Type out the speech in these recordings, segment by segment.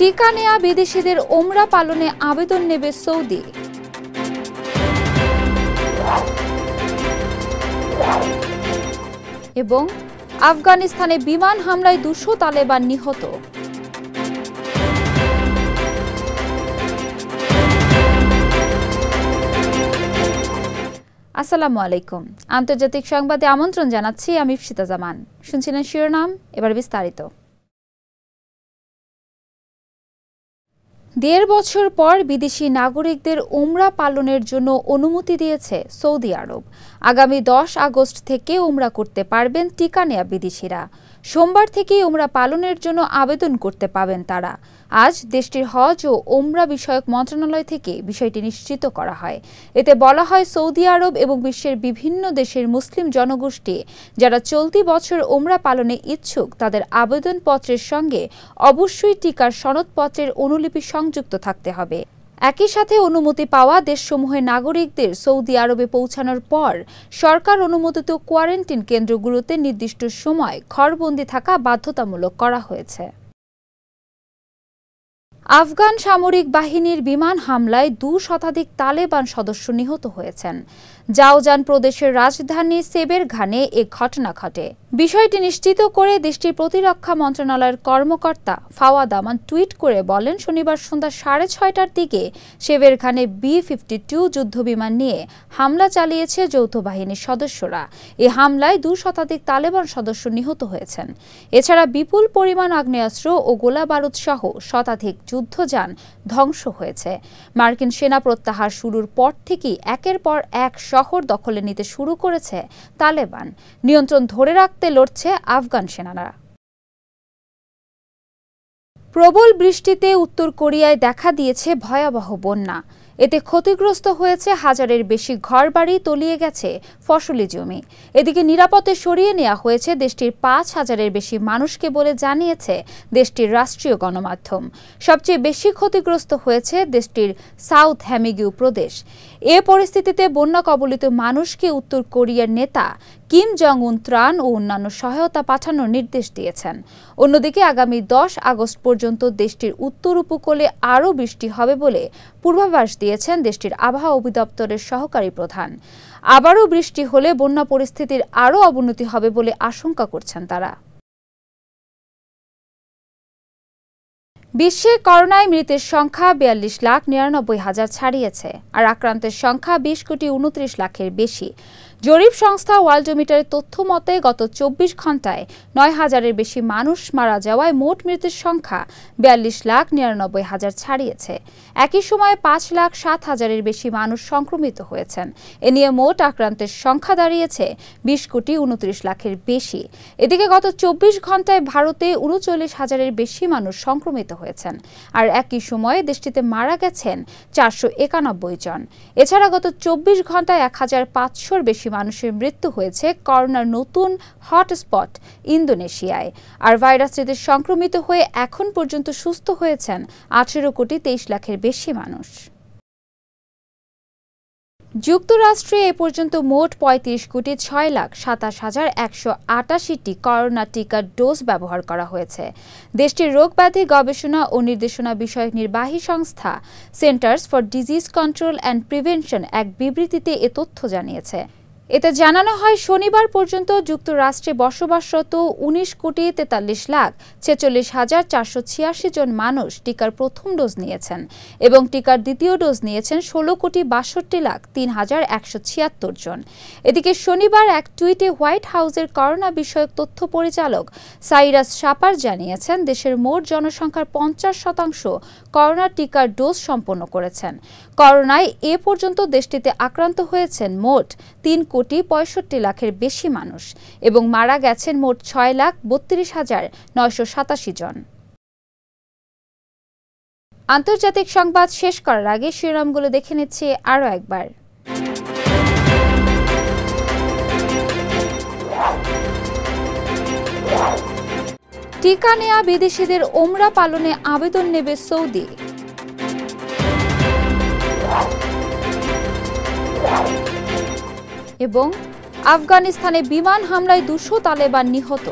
টিকা নেয়া বিদেশিদের ওমরা পালনে আবেদন নেবে সৌদি এবং আফগানিস্তানে বিমান হামলায় দুশো তালেবান নিহত আসসালামু আলাইকুম আন্তর্জাতিক সংবাদে আমন্ত্রণ জানাচ্ছি আমি ইফসিতা জামান শুনছিলেন শিরোনাম এবার বিস্তারিত দেড় বছর পর বিদেশি নাগরিকদের উমরা পালনের জন্য অনুমতি দিয়েছে সৌদি আরব আগামী দশ আগস্ট থেকে উমরা করতে পারবেন টিকা নেয়া বিদেশিরা সোমবার থেকেই উমরা পালনের জন্য আবেদন করতে পাবেন তারা আজ দেশটির হজ ও ওমরা বিষয়ক মন্ত্রণালয় থেকে বিষয়টি নিশ্চিত করা হয় এতে বলা হয় সৌদি আরব এবং বিশ্বের বিভিন্ন দেশের মুসলিম জনগোষ্ঠী যারা চলতি বছর ওমরা পালনে ইচ্ছুক তাদের আবেদনপত্রের সঙ্গে অবশ্যই টিকার সনদপত্রের অনুলিপি সংযুক্ত থাকতে হবে একই সাথে অনুমতি পাওয়া দেশসমূহের নাগরিকদের সৌদি আরবে পৌঁছানোর পর সরকার অনুমোদিত কোয়ারেন্টিন কেন্দ্রগুলোতে নির্দিষ্ট সময় ঘরবন্দি থাকা বাধ্যতামূলক করা হয়েছে আফগান সামরিক বাহিনীর বিমান হামলায় দু শতাধিক তালেবান সদস্য নিহত হয়েছেন জাওজান প্রদেশের রাজধানী সেবের ঘানে এ ঘটনা ঘটে বিষয়টি নিশ্চিত করে দেশটির প্রতিরক্ষা মন্ত্রণালয়ের কর্মকর্তা ফাওয়াদ আমান টুইট করে বলেন শনিবার সন্ধ্যা সাড়ে ছয়টার দিকে সেবের ঘানে বি ফিফটি টু যুদ্ধবিমান নিয়ে হামলা চালিয়েছে যৌথ বাহিনীর সদস্যরা এ হামলায় দু শতাধিক তালেবান সদস্য নিহত হয়েছেন এছাড়া বিপুল পরিমাণ আগ্নেয়াস্ত্র ও গোলা বারুদ সহ শতাধিক যুদ্ধযান ধ্বংস হয়েছে মার্কিন সেনা প্রত্যাহার শুরুর পর থেকেই একের পর এক শহর দখলে নিতে শুরু করেছে তালেবান নিয়ন্ত্রণ ধরে রাখতে লড়ছে আফগান সেনারা প্রবল বৃষ্টিতে উত্তর কোরিয়ায় দেখা দিয়েছে ভয়াবহ বন্যা এতে ক্ষতিগ্রস্ত হয়েছে হাজারের বেশি ঘরবাড়ি তলিয়ে গেছে ফসলি জমি এদিকে নিরাপদে সরিয়ে নেওয়া হয়েছে দেশটির পাঁচ হাজারের বেশি মানুষকে বলে জানিয়েছে দেশটির রাষ্ট্রীয় গণমাধ্যম সবচেয়ে বেশি ক্ষতিগ্রস্ত হয়েছে দেশটির সাউথ হ্যামিগিউ প্রদেশ এ পরিস্থিতিতে বন্যা কবলিত মানুষকে উত্তর কোরিয়ার নেতা কিম জং উন ত্রাণ ও অন্যান্য সহায়তা পাঠানোর নির্দেশ দিয়েছেন অন্যদিকে আগামী দশ আগস্ট পর্যন্ত দেশটির উত্তর উপকূলে আরও বৃষ্টি হবে বলে পূর্বাভাস দিয়েছেন দেশটির আবহাওয়া অধিদপ্তরের সহকারী প্রধান আবারও বৃষ্টি হলে বন্যা পরিস্থিতির আরও অবনতি হবে বলে আশঙ্কা করছেন তারা বিশ্বে করোনায় মৃতের সংখ্যা বিয়াল্লিশ লাখ নিরানব্বই হাজার ছাড়িয়েছে আর আক্রান্তের সংখ্যা বিশ কোটি উনত্রিশ লাখের বেশি জরিপ সংস্থা ওয়ার্ল্ডমিটারের তথ্য মতে গত চব্বিশ ঘন্টায় নয় হাজারের বেশি মানুষ মারা যাওয়ায় মোট মৃতের সংখ্যা বিয়াল্লিশ লাখ নিরানব্বই হাজার ছাড়িয়েছে একই সময়ে পাঁচ লাখ সাত হাজারের বেশি মানুষ সংক্রমিত হয়েছেন এ নিয়ে মোট আক্রান্তের সংখ্যা দাঁড়িয়েছে বিশ কোটি উনত্রিশ লাখের বেশি এদিকে গত চব্বিশ ঘন্টায় ভারতে উনচল্লিশ হাজারের বেশি মানুষ সংক্রমিত হয়েছে হয়েছেন আর একই সময়ে দেশটিতে মারা গেছেন চারশো একানব্বই জন এছাড়া গত চব্বিশ ঘন্টায় এক হাজার পাঁচশোর বেশি মানুষের মৃত্যু হয়েছে করোনার নতুন হটস্পট ইন্দোনেশিয়ায় আর ভাইরাসটিতে সংক্রমিত হয়ে এখন পর্যন্ত সুস্থ হয়েছেন আঠেরো কোটি তেইশ লাখের বেশি মানুষ যুক্তরাষ্ট্রে এ পর্যন্ত মোট পঁয়ত্রিশ কোটি ছয় লাখ সাতাশ হাজার একশো আটাশিটি করোনা টিকার ডোজ ব্যবহার করা হয়েছে দেশটির রোগ ব্যাধি গবেষণা ও নির্দেশনা বিষয়ক নির্বাহী সংস্থা Centers for Disease Control and Prevention এক বিবৃতিতে এ তথ্য জানিয়েছে এতে জানানো হয় শনিবার পর্যন্ত যুক্তরাষ্ট্রে বসবাসরত উনিশ কোটি তেতাল্লিশ লাখ ছেচল্লিশ হাজার চারশো ছিয়াশি জন মানুষ টিকার প্রথম ডোজ নিয়েছেন এবং টিকার দ্বিতীয় ডোজ নিয়েছেন ষোলো কোটি বাষট্টি লাখ তিন হাজার একশো ছিয়াত্তর জন এদিকে শনিবার এক টুইটে হোয়াইট হাউসের করোনা বিষয়ক তথ্য পরিচালক সাইরাস সাপার জানিয়েছেন দেশের মোট জনসংখ্যার পঞ্চাশ শতাংশ করোনা টিকার ডোজ সম্পন্ন করেছেন করোনায় এ পর্যন্ত দেশটিতে আক্রান্ত হয়েছেন মোট তিন কোটি পঁয়ষট্টি লাখের বেশি মানুষ এবং মারা গেছেন মোট ছয় লাখ বত্রিশ হাজার নয়শো সাতাশি জন আন্তর্জাতিক সংবাদ শেষ করার আগে শিরোনামগুলো দেখে নিচ্ছে আরও একবার টিকা নেয়া বিদেশিদের ওমরা পালনে আবেদন নেবে সৌদি এবং আফগানিস্তানে বিমান হামলায় দুশো তালেবান নিহত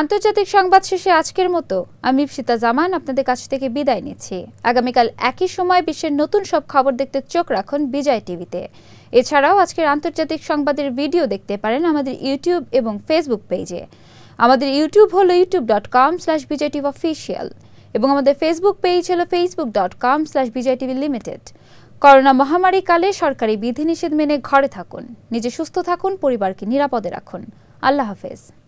আন্তর্জাতিক সংবাদ শেষে আজকের মতো আমি ইপসিতা জামান আপনাদের কাছ থেকে বিদায় নিচ্ছি আগামীকাল একই সময় বিশ্বের নতুন সব খবর দেখতে চোখ রাখুন বিজয় টিভিতে এছাড়াও আজকের আন্তর্জাতিক সংবাদের ভিডিও দেখতে পারেন আমাদের ইউটিউব এবং ফেসবুক পেজে আমাদের ইউটিউব হলো YouTube dot com slash Bijoy TV official এবং আমাদের ফেসবুক পেজ হলো Facebook dot com slash Bijoy TV limited corona মহামারী কালে সরকারি বিধিনিষেধ মেনে ঘরে থাকুন নিজে সুস্থ থাকুন পরিবারকে নিরাপদে রাখুন আল্লাহ হাফেজ